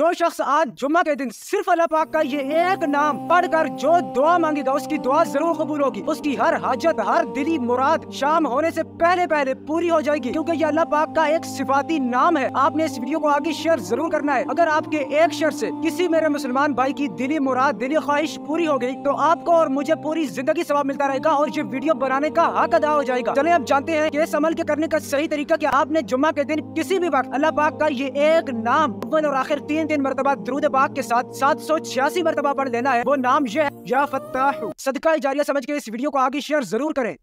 जो शख्स आज जुम्मा के दिन सिर्फ अल्लाह पाक का ये एक नाम पढ़कर जो दुआ मांगेगा उसकी दुआ जरूर कबूल होगी उसकी हर हाजत हर दिली मुराद शाम होने से पहले पहले पूरी हो जाएगी क्योंकि ये अल्लाह पाक का एक सिफाती नाम है आपने इस वीडियो को आगे शेयर जरूर करना है अगर आपके एक शेयर से किसी मेरे मुसलमान भाई की दिली मुराद दिली ख्वाहिश पूरी हो गयी तो आपको और मुझे पूरी जिंदगी सवाब मिलता रहेगा और ये वीडियो बनाने का हक अदा हो जाएगा चले आप जानते हैं इस अमल के करने का सही तरीका की आपने जुम्मा के दिन किसी भी वक्त अल्लाह पाक का ये एक नाम और आखिर तीन तीन मरतबा द्रूद बाग के साथ सात सौ छियासी मरतबा पढ़ लेना है वो नाम यह है या फता सदका जारिया समझ के इस वीडियो को आगे शेयर जरूर करें